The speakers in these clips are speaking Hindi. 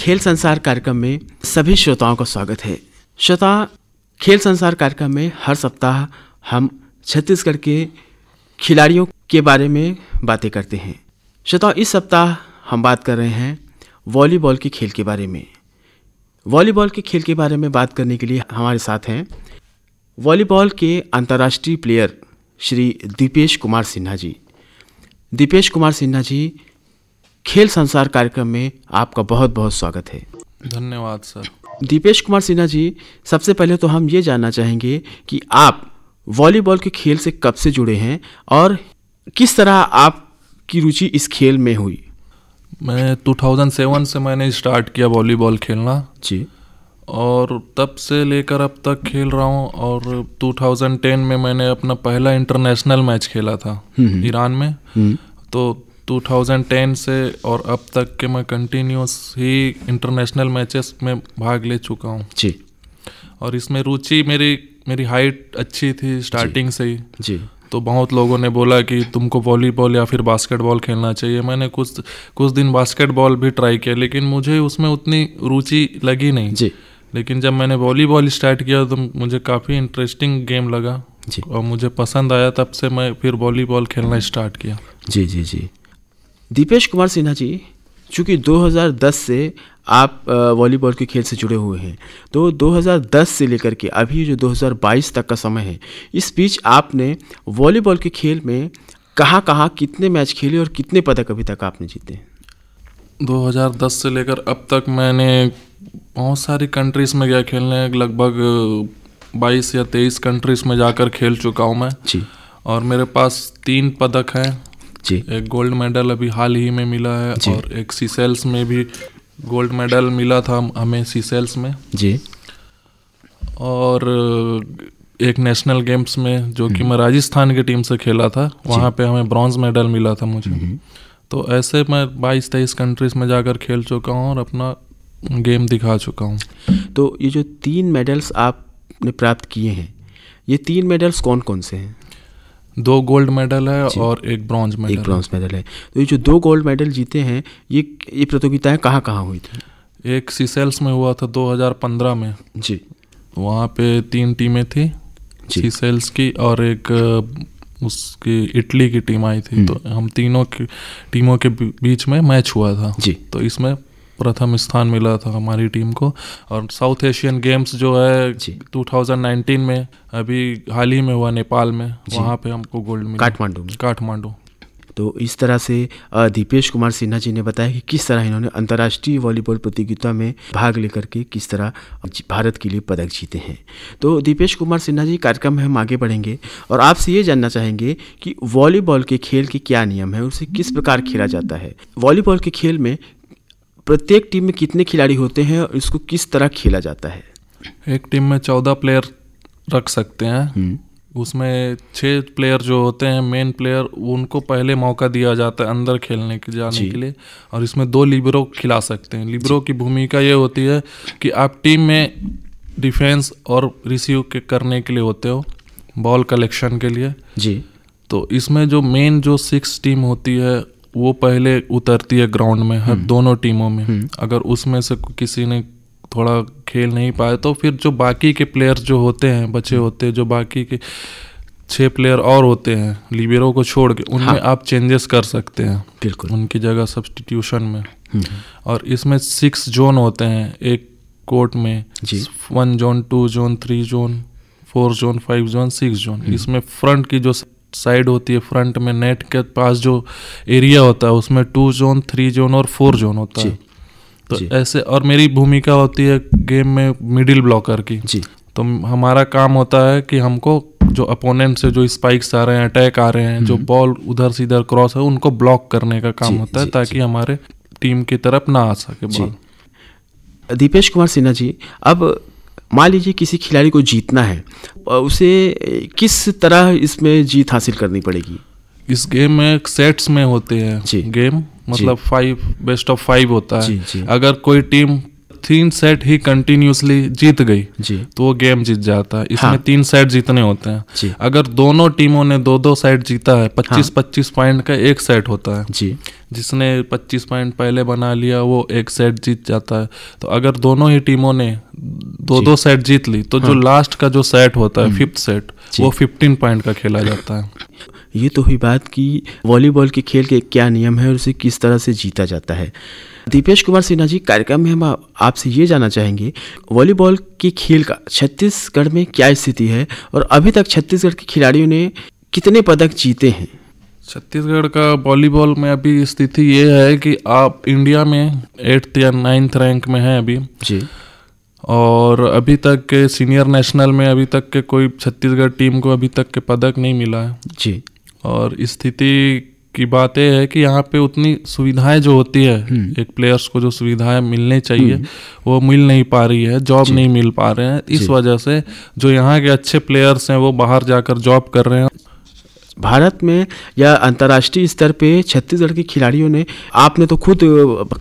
खेल संसार कार्यक्रम में सभी श्रोताओं का स्वागत है श्रोता खेल संसार कार्यक्रम में हर सप्ताह हम छत्तीसगढ़ के खिलाड़ियों के बारे में बातें करते हैं श्रोता इस सप्ताह हम बात कर रहे हैं वॉलीबॉल के खेल के बारे में वॉलीबॉल के खेल के बारे में बात करने के लिए हमारे साथ हैं वॉलीबॉल के अंतर्राष्ट्रीय प्लेयर श्री दीपेश कुमार सिन्हा जी दीपेश कुमार सिन्हा जी खेल संसार कार्यक्रम में आपका बहुत बहुत स्वागत है धन्यवाद सर दीपेश कुमार सिन्हा जी सबसे पहले तो हम ये जानना चाहेंगे कि आप वॉलीबॉल के खेल से कब से जुड़े हैं और किस तरह आपकी रुचि इस खेल में हुई मैं 2007 से मैंने स्टार्ट किया वॉलीबॉल खेलना जी और तब से लेकर अब तक खेल रहा हूँ और 2010 में मैंने अपना पहला इंटरनेशनल मैच खेला था हम्म, हम्म। ईरान में हम्म। तो 2010 से और अब तक के मैं कंटिन्यूस ही इंटरनेशनल मैचेस में भाग ले चुका हूँ जी और इसमें रुचि मेरी मेरी हाइट अच्छी थी स्टार्टिंग से ही जी तो बहुत लोगों ने बोला कि तुमको वॉलीबॉल या फिर बास्केटबॉल खेलना चाहिए मैंने कुछ कुछ दिन बास्केटबॉल भी ट्राई किया लेकिन मुझे उसमें उतनी रुचि लगी नहीं जी लेकिन जब मैंने वॉलीबॉल स्टार्ट किया तो मुझे काफ़ी इंटरेस्टिंग गेम लगा जी और मुझे पसंद आया तब से मैं फिर वॉलीबॉल खेलना स्टार्ट किया जी जी जी दीपेश कुमार सिन्हा जी चूँकि 2010 से आप वॉलीबॉल के खेल से जुड़े हुए हैं तो 2010 से लेकर के अभी जो 2022 तक का समय है इस बीच आपने वॉलीबॉल के खेल में कहाँ कहाँ कितने मैच खेले और कितने पदक अभी तक आपने जीते 2010 से लेकर अब तक मैंने बहुत सारी कंट्रीज़ में गया खेलने लगभग 22 या 23 कंट्रीज़ में जाकर खेल चुका हूँ मैं जी और मेरे पास तीन पदक हैं जी एक गोल्ड मेडल अभी हाल ही में मिला है और एक सीसेल्स में भी गोल्ड मेडल मिला था हमें सीसेल्स में जी और एक नेशनल गेम्स में जो कि हम्म। मैं राजस्थान की टीम से खेला था वहाँ पे हमें ब्रॉन्ज मेडल मिला था मुझे हम्म। तो ऐसे मैं बाईस तेईस कंट्रीज में जाकर खेल चुका हूँ और अपना गेम दिखा चुका हूँ तो ये जो तीन मेडल्स आपने प्राप्त किए हैं ये तीन मेडल्स कौन कौन से हैं दो गोल्ड मेडल है और एक ब्रॉन्ज मेडल एक ब्रॉन्ज मेडल है तो ये जो दो गोल्ड मेडल जीते हैं ये ये प्रतियोगिताएं कहाँ कहाँ हुई थी एक सीसेल्स में हुआ था 2015 में जी वहाँ पे तीन टीमें थी सीसेल्स की और एक उसकी इटली की टीम आई थी हम्म। तो हम तीनों की टीमों के बीच में मैच हुआ था जी तो इसमें प्रथम स्थान मिला था हमारी टीम को और साउथ एशियन गेम्स जो है 2019 में अभी हाल ही में हुआ नेपाल में वहाँ पे हमको गोल्ड मिला काठमांडू में काठमांडू तो इस तरह से दीपेश कुमार सिन्हा जी ने बताया कि किस तरह इन्होंने अंतर्राष्ट्रीय वॉलीबॉल प्रतियोगिता में भाग लेकर के किस तरह भारत के लिए पदक जीते हैं तो दीपेश कुमार सिन्हा जी कार्यक्रम में हम आगे बढ़ेंगे और आपसे ये जानना चाहेंगे कि वॉलीबॉल के खेल के क्या नियम है उसे किस प्रकार खेला जाता है वॉलीबॉल के खेल में प्रत्येक टीम में कितने खिलाड़ी होते हैं और इसको किस तरह खेला जाता है एक टीम में चौदह प्लेयर रख सकते हैं हम्म। उसमें छः प्लेयर जो होते हैं मेन प्लेयर उनको पहले मौका दिया जाता है अंदर खेलने के जाने के लिए और इसमें दो लिबरों खिला सकते हैं लिबरों की भूमिका ये होती है कि आप टीम में डिफेंस और रिसीव के करने के लिए होते हो बॉल कलेक्शन के लिए जी तो इसमें जो मेन जो सिक्स टीम होती है वो पहले उतरती है ग्राउंड में हर हम्म। दोनों टीमों में हम्म। अगर उसमें से किसी ने थोड़ा खेल नहीं पाए तो फिर जो बाकी के प्लेयर्स जो होते हैं बचे हम्म। होते हैं जो बाकी के छः प्लेयर और होते हैं लिबेरो को छोड़ के उनमें हाँ। आप चेंजेस कर सकते हैं बिल्कुल उनकी जगह सब्सटीट्यूशन में और इसमें सिक्स जोन होते हैं एक कोर्ट में जी one zone two zone three zone four zone five zone six zone इसमें फ्रंट की जो साइड होती है फ्रंट में नेट के पास जो एरिया होता है उसमें टू जोन थ्री जोन और फोर जोन होता है तो ऐसे और मेरी भूमिका होती है गेम में मिडिल ब्लॉकर की जी तो हमारा काम होता है कि हमको जो अपोनेंट से जो स्पाइक्स आ रहे हैं अटैक आ रहे हैं जो बॉल उधर से इधर क्रॉस है उनको ब्लॉक करने का काम होता है ताकि हमारे टीम की तरफ ना आ सके बॉल दीपेश कुमार सिन्हा जी अब मान लीजिए किसी खिलाड़ी को जीतना है उसे किस तरह इसमें जीत हासिल करनी पड़ेगी इस गेम में सेट्स में होते हैं गेम मतलब फाइव बेस्ट ऑफ फाइव होता है जी, जी. अगर कोई टीम तीन सेट ही कंटिन्यूसली जीत गई जी तो वो गेम जीत जाता है इसमें हाँ। तीन सेट जीतने होते हैं जी अगर दोनों टीमों ने दो दो सेट जीता है पच्चीस हाँ। पच्चीस पॉइंट का एक सेट होता है जी जिसने पच्चीस पॉइंट पहले बना लिया वो एक सेट जीत जाता है तो अगर दोनों ही टीमों ने दो दो सेट जीत ली तो हाँ। जो लास्ट का जो सेट होता है फिफ्थ हम्म। सेट वो फिफ्टीन पॉइंट का खेला जाता है ये तो हुई बात कि वॉलीबॉल के खेल के क्या नियम है और उसे किस तरह से जीता जाता है दीपेश कुमार सिन्हा जी कार्यक्रम में हम आपसे ये जानना चाहेंगे वॉलीबॉल के खेल का छत्तीसगढ़ में क्या स्थिति है और अभी तक छत्तीसगढ़ के खिलाड़ियों ने कितने पदक जीते हैं छत्तीसगढ़ का वॉलीबॉल में अभी स्थिति ये है कि आप इंडिया में एट्थ या नाइन्थ रैंक में हैं अभी जी और अभी तक के सीनियर नेशनल में अभी तक के कोई छत्तीसगढ़ टीम को अभी तक के पदक नहीं मिला है जी और स्थिति की बात यह है कि यहाँ पे उतनी सुविधाएं जो होती है हम्म। एक प्लेयर्स को जो सुविधाएं मिलने चाहिए हम्म। वो मिल नहीं पा रही है जॉब नहीं मिल पा रहे हैं इस वजह से जो यहाँ के अच्छे प्लेयर्स हैं वो बाहर जाकर जॉब कर रहे हैं भारत में या अंतर्राष्ट्रीय स्तर पे छत्तीसगढ़ के खिलाड़ियों ने आपने तो खुद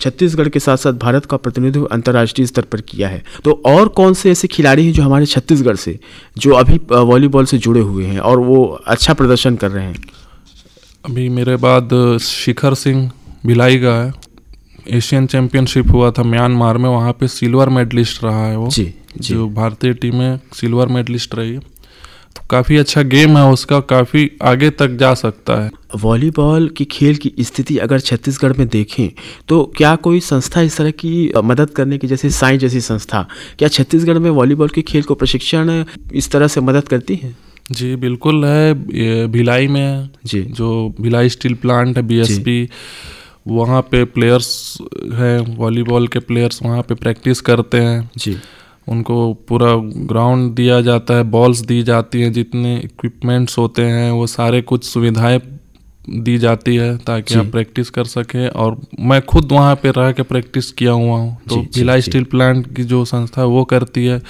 छत्तीसगढ़ के साथ साथ भारत का प्रतिनिधित्व अंतर्राष्ट्रीय स्तर पर किया है तो और कौन से ऐसे खिलाड़ी हैं जो हमारे छत्तीसगढ़ से जो अभी वॉलीबॉल से जुड़े हुए हैं और वो अच्छा प्रदर्शन कर रहे हैं अभी मेरे बाद शिखर सिंह भिलाई का है एशियन चैंपियनशिप हुआ था म्यांमार में वहाँ पे सिल्वर मेडलिस्ट रहा है वो जी, जी. जो भारतीय टीम में सिल्वर मेडलिस्ट रही है तो काफ़ी अच्छा गेम है उसका काफ़ी आगे तक जा सकता है वॉलीबॉल की खेल की स्थिति अगर छत्तीसगढ़ में देखें तो क्या कोई संस्था इस तरह की मदद करने की जैसे साई जैसी संस्था क्या छत्तीसगढ़ में वॉलीबॉल के खेल को प्रशिक्षण इस तरह से मदद करती है जी बिल्कुल है भिलाई में जी जो भिलाई स्टील प्लांट है बीएसपी वहाँ पे प्लेयर्स हैं वॉलीबॉल के प्लेयर्स वहाँ पे प्रैक्टिस करते हैं जी उनको पूरा ग्राउंड दिया जाता है बॉल्स दी जाती हैं जितने इक्विपमेंट्स होते हैं वो सारे कुछ सुविधाएं दी जाती है ताकि आप प्रैक्टिस कर सकें और मैं खुद वहाँ पे रह के प्रैक्टिस किया हुआ हूँ तो जिला स्टील प्लांट की जो संस्था वो करती है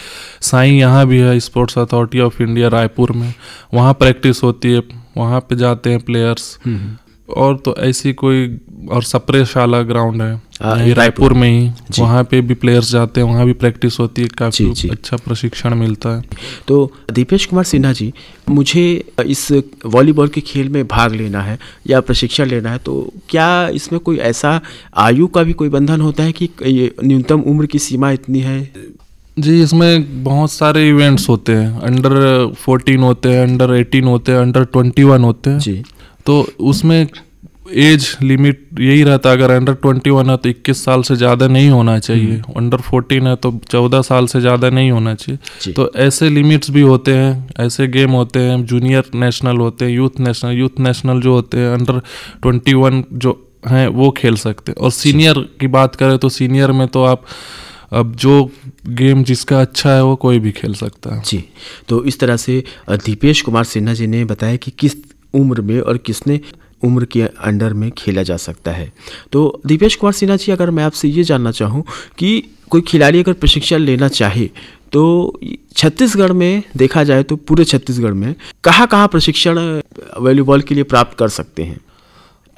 साई यहाँ भी है sports authority of India Raipur में वहाँ प्रैक्टिस होती है वहाँ पे जाते हैं प्लेयर्स हम्म, हम्म। और तो ऐसी कोई और सप्रेशाला ग्राउंड है रायपुर में ही वहाँ पे भी प्लेयर्स जाते हैं वहाँ भी प्रैक्टिस होती है काफ़ी जी, जी. अच्छा प्रशिक्षण मिलता है तो दीपेश कुमार सिन्हा जी मुझे इस वॉलीबॉल के खेल में भाग लेना है या प्रशिक्षण लेना है तो क्या इसमें कोई ऐसा आयु का भी कोई बंधन होता है कि ये न्यूनतम उम्र की सीमा इतनी है जी इसमें बहुत सारे इवेंट्स होते हैं अंडर फोर्टीन होते हैं अंडर एटीन होते हैं अंडर ट्वेंटी वन होते हैं जी तो उसमें एज लिमिट यही रहता है अगर अंडर ट्वेंटी वन है तो इक्कीस साल से ज़्यादा नहीं होना चाहिए अंडर हम्म। फोर्टीन है तो चौदह साल से ज़्यादा नहीं होना चाहिए तो ऐसे लिमिट्स भी होते हैं ऐसे गेम होते हैं जूनियर नेशनल होते हैं यूथ नेशनल यूथ नेशनल जो होते हैं अंडर ट्वेंटी वन जो हैं वो खेल सकते हैं और सीनियर की बात करें तो सीनियर में तो आप अब जो गेम जिसका अच्छा है वो कोई भी खेल सकता है जी तो इस तरह से दीपेश कुमार सिन्हा जी ने बताया कि किस उम्र में और किसने उम्र के अंडर में खेला जा सकता है तो दीपेश कुमार सिन्हा जी अगर मैं आपसे ये जानना चाहूँ कि कोई खिलाड़ी अगर प्रशिक्षण लेना चाहे तो छत्तीसगढ़ में देखा जाए तो पूरे छत्तीसगढ़ में कहाँ कहाँ प्रशिक्षण वॉलीबॉल के लिए प्राप्त कर सकते हैं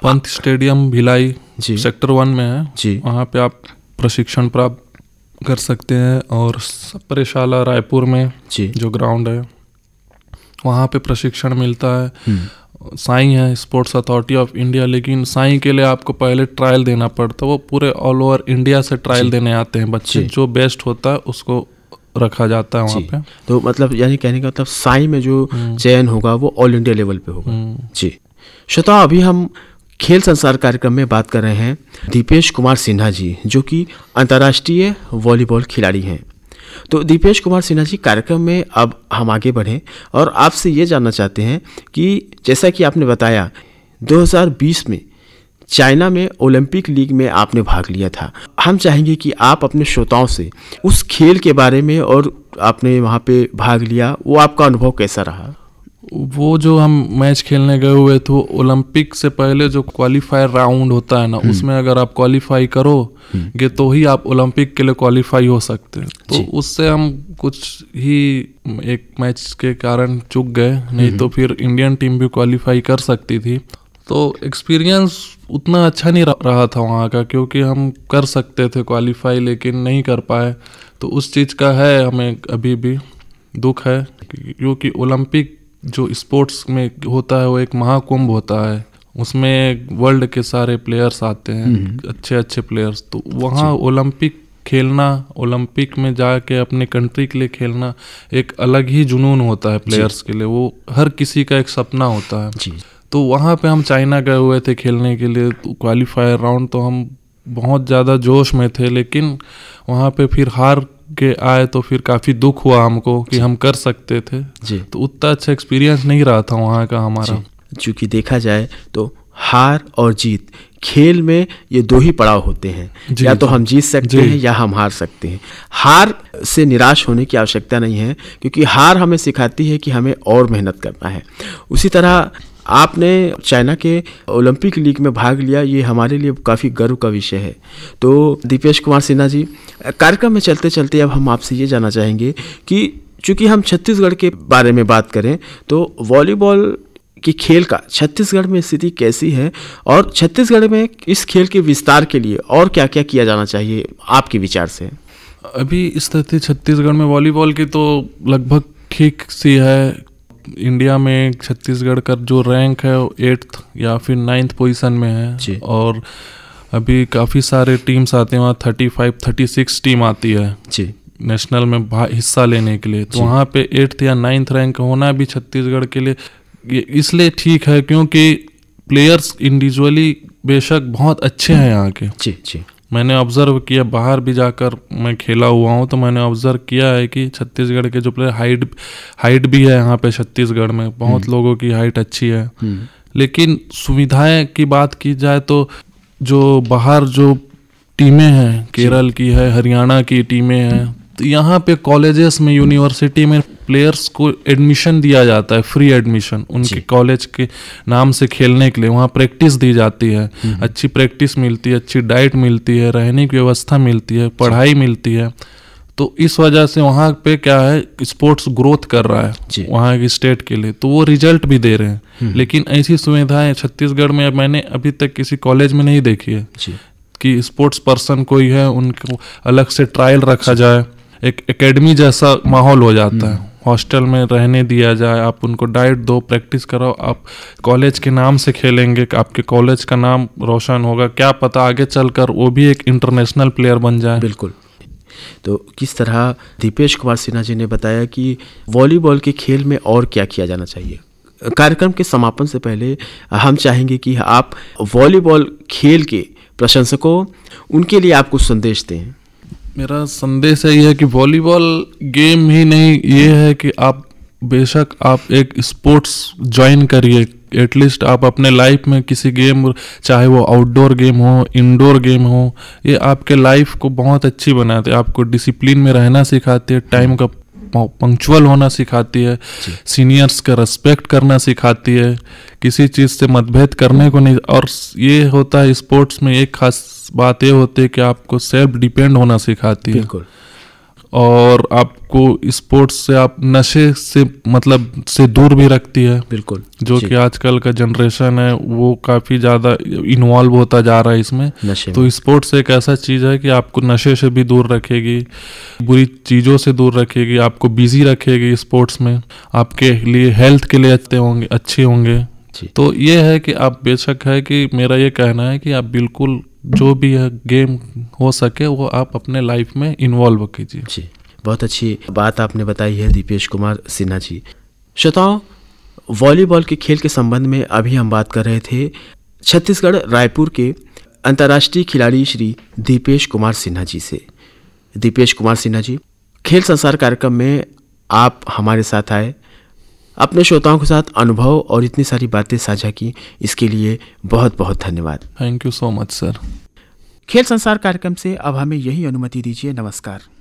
पंत स्टेडियम भिलाई जी सेक्टर वन में है जी वहाँ पे आप प्रशिक्षण प्राप्त कर सकते हैं और सप्रेशाला रायपुर में जी जो ग्राउंड है वहाँ पे प्रशिक्षण मिलता है हम्म। साई है स्पोर्ट्स अथॉरिटी ऑफ इंडिया लेकिन साई के लिए आपको पहले ट्रायल देना पड़ता है वो पूरे ऑल ओवर इंडिया से ट्रायल देने आते हैं बच्चे जो बेस्ट होता है उसको रखा जाता है वहाँ पे तो मतलब यानी कहने का मतलब साई में जो हम्म। चयन होगा वो ऑल इंडिया लेवल पे होगा हम्म। जी श्रोता अभी हम खेल संसार कार्यक्रम में बात कर रहे हैं दीपेश कुमार सिन्हा जी जो कि अंतर्राष्ट्रीय वॉलीबॉल खिलाड़ी हैं तो दीपेश कुमार सिन्हा जी कार्यक्रम में अब हम आगे बढ़ें और आपसे ये जानना चाहते हैं कि जैसा कि आपने बताया 2020 में चाइना में ओलंपिक लीग में आपने भाग लिया था हम चाहेंगे कि आप अपने श्रोताओं से उस खेल के बारे में और आपने वहाँ पे भाग लिया वो आपका अनुभव कैसा रहा वो जो हम मैच खेलने गए हुए थे ओलंपिक से पहले जो क्वालिफायर राउंड होता है ना हम्म। उसमें अगर आप क्वालिफाई करोगे हम्म। तो ही आप ओलंपिक के लिए क्वालिफाई हो सकते हैं तो उससे हम कुछ ही एक मैच के कारण चुक गए नहीं हम्म। तो फिर इंडियन टीम भी क्वालिफाई कर सकती थी तो एक्सपीरियंस उतना अच्छा नहीं रहा था वहाँ का क्योंकि हम कर सकते थे क्वालिफाई लेकिन नहीं कर पाए तो उस चीज़ का है हमें अभी भी दुख है क्योंकि ओलंपिक जो स्पोर्ट्स में होता है वो एक महाकुंभ होता है उसमें वर्ल्ड के सारे प्लेयर्स आते हैं हम्म। अच्छे अच्छे प्लेयर्स तो वहाँ अच्छा। ओलंपिक खेलना ओलंपिक में जाके अपने कंट्री के लिए खेलना एक अलग ही जुनून होता है प्लेयर्स के लिए वो हर किसी का एक सपना होता है तो वहाँ पे हम चाइना गए हुए थे खेलने के लिए तो क्वालिफायर राउंड तो हम बहुत ज़्यादा जोश में थे लेकिन वहाँ पे फिर हार के आए तो फिर काफ़ी दुख हुआ हमको कि हम कर सकते थे जी तो उतना अच्छा एक्सपीरियंस नहीं रहा था वहाँ का हमारा चूँकि देखा जाए तो हार और जीत खेल में ये दो ही पड़ाव होते हैं या तो हम जीत सकते हैं या हम हार सकते हैं हार से निराश होने की आवश्यकता नहीं है क्योंकि हार हमें सिखाती है कि हमें और मेहनत करना है उसी तरह आपने चाइना के ओलंपिक लीग में भाग लिया ये हमारे लिए काफ़ी गर्व का विषय है तो दीपेश कुमार सिन्हा जी कार्यक्रम में चलते चलते अब हम आपसे ये जानना चाहेंगे कि चूँकि हम छत्तीसगढ़ के बारे में बात करें तो वॉलीबॉल कि खेल का छत्तीसगढ़ में स्थिति कैसी है और छत्तीसगढ़ में इस खेल के विस्तार के लिए और क्या क्या किया जाना चाहिए आपके विचार से अभी स्थिति छत्तीसगढ़ में वॉलीबॉल की तो लगभग ठीक सी है इंडिया में छत्तीसगढ़ का जो रैंक है एट्थ या फिर नाइन्थ पोजीशन में है और अभी काफ़ी सारे टीम्स आते हैं वहाँ thirty five thirty six team आती है जी नेशनल में हिस्सा लेने के लिए तो वहाँ पे एट्थ या नाइन्थ रैंक होना भी छत्तीसगढ़ के लिए इसलिए ठीक है क्योंकि प्लेयर्स इंडिविजुअली बेशक बहुत अच्छे हैं यहाँ के जी जी मैंने ऑब्ज़र्व किया बाहर भी जाकर मैं खेला हुआ हूँ तो मैंने ऑब्ज़र्व किया है कि छत्तीसगढ़ के जो प्लेयर हाइट हाइट भी है यहाँ पे छत्तीसगढ़ में बहुत हम्म। लोगों की हाइट अच्छी है हम्म। लेकिन सुविधाएं की बात की जाए तो जो बाहर जो टीमें हैं केरल की है हरियाणा की टीमें हैं तो यहाँ पे कॉलेजेस में यूनिवर्सिटी में प्लेयर्स को एडमिशन दिया जाता है फ्री एडमिशन उनके कॉलेज के नाम से खेलने के लिए वहाँ प्रैक्टिस दी जाती है हम्म, हम्म। अच्छी प्रैक्टिस मिलती है अच्छी डाइट मिलती है रहने की व्यवस्था मिलती है पढ़ाई मिलती है तो इस वजह से वहाँ पे क्या है स्पोर्ट्स ग्रोथ कर रहा है वहाँ के स्टेट के लिए तो वो रिजल्ट भी दे रहे हैं हम्म, लेकिन ऐसी सुविधाएं छत्तीसगढ़ में मैंने अभी तक किसी कॉलेज में नहीं देखी है कि स्पोर्ट्स पर्सन कोई है उनको अलग से ट्रायल रखा जाए एक एकेडमी जैसा माहौल हो जाता है हॉस्टल में रहने दिया जाए आप उनको डाइट दो प्रैक्टिस कराओ आप कॉलेज के नाम से खेलेंगे आपके कॉलेज का नाम रोशन होगा क्या पता आगे चलकर वो भी एक इंटरनेशनल प्लेयर बन जाए बिल्कुल तो किस तरह दीपेश कुमार सिन्हा जी ने बताया कि वॉलीबॉल के खेल में और क्या किया जाना चाहिए कार्यक्रम के समापन से पहले हम चाहेंगे कि आप वॉलीबॉल खेल के प्रशंसकों उनके लिए आप कुछ संदेश दें मेरा संदेश यही है कि वॉलीबॉल गेम ही नहीं ये है कि आप बेशक आप एक स्पोर्ट्स ज्वाइन करिए एटलीस्ट आप अपने लाइफ में किसी गेम चाहे वो आउटडोर गेम हो इंडोर गेम हो ये आपके लाइफ को बहुत अच्छी बनाते आपको डिसिप्लिन में रहना सिखाती है टाइम का पंक्चुअल होना सिखाती है सीनियर्स का रेस्पेक्ट करना सिखाती है किसी चीज़ से मतभेद करने को नहीं और ये होता है स्पोर्ट्स में एक खास बात ये होती है कि आपको सेल्फ डिपेंड होना सिखाती है और आपको स्पोर्ट्स से आप नशे से मतलब से दूर भी रखती है बिल्कुल जो कि आजकल का जनरेशन है वो काफ़ी ज़्यादा इन्वॉल्व होता जा रहा है इसमें नशे तो स्पोर्ट्स एक ऐसा चीज़ है कि आपको नशे से भी दूर रखेगी बुरी चीज़ों से दूर रखेगी आपको बिजी रखेगी स्पोर्ट्स में आपके लिए हेल्थ के लिए अच्छे होंगे अच्छे होंगे तो ये है कि आप बेशक है कि मेरा ये कहना है कि आप बिल्कुल जो भी है गेम हो सके वो आप अपने लाइफ में इन्वॉल्व कीजिए जी बहुत अच्छी बात आपने बताई है दीपेश कुमार सिन्हा जी श्रोताओं वॉलीबॉल के खेल के संबंध में अभी हम बात कर रहे थे छत्तीसगढ़ रायपुर के अंतर्राष्ट्रीय खिलाड़ी श्री दीपेश कुमार सिन्हा जी से दीपेश कुमार सिन्हा जी खेल संसार कार्यक्रम में आप हमारे साथ आए अपने श्रोताओं के साथ अनुभव और इतनी सारी बातें साझा की इसके लिए बहुत बहुत धन्यवाद thank you so much sir खेल संसार कार्यक्रम से अब हमें यही अनुमति दीजिए नमस्कार